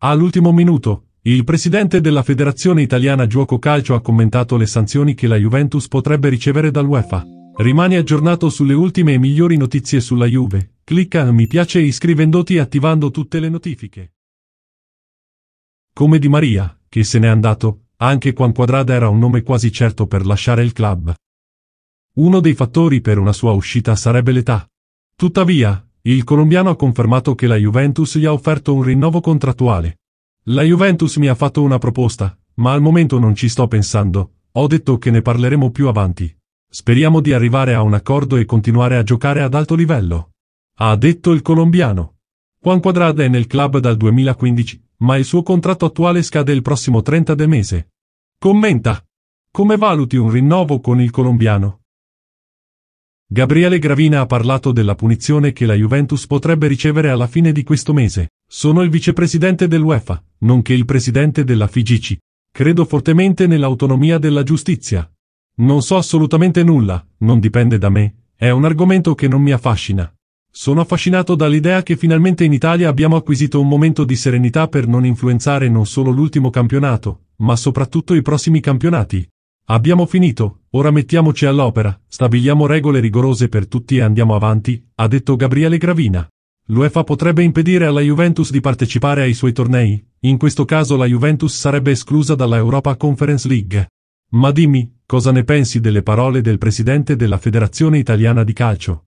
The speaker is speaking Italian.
All'ultimo minuto, il presidente della Federazione Italiana Gioco Calcio ha commentato le sanzioni che la Juventus potrebbe ricevere dall'UEFA. Rimani aggiornato sulle ultime e migliori notizie sulla Juve. Clicca mi piace iscrivendoti e attivando tutte le notifiche. Come Di Maria, che se n'è andato, anche Juan Quadrada era un nome quasi certo per lasciare il club. Uno dei fattori per una sua uscita sarebbe l'età. Tuttavia, il colombiano ha confermato che la Juventus gli ha offerto un rinnovo contrattuale. La Juventus mi ha fatto una proposta, ma al momento non ci sto pensando, ho detto che ne parleremo più avanti. Speriamo di arrivare a un accordo e continuare a giocare ad alto livello. Ha detto il colombiano. Juan Quadrada è nel club dal 2015, ma il suo contratto attuale scade il prossimo 30 del mese. Commenta. Come valuti un rinnovo con il colombiano? Gabriele Gravina ha parlato della punizione che la Juventus potrebbe ricevere alla fine di questo mese. Sono il vicepresidente dell'UEFA, nonché il presidente della FIGICI. Credo fortemente nell'autonomia della giustizia. Non so assolutamente nulla, non dipende da me, è un argomento che non mi affascina. Sono affascinato dall'idea che finalmente in Italia abbiamo acquisito un momento di serenità per non influenzare non solo l'ultimo campionato, ma soprattutto i prossimi campionati. Abbiamo finito, ora mettiamoci all'opera, stabiliamo regole rigorose per tutti e andiamo avanti, ha detto Gabriele Gravina. L'UEFA potrebbe impedire alla Juventus di partecipare ai suoi tornei, in questo caso la Juventus sarebbe esclusa dalla Europa Conference League. Ma dimmi, cosa ne pensi delle parole del presidente della Federazione Italiana di Calcio?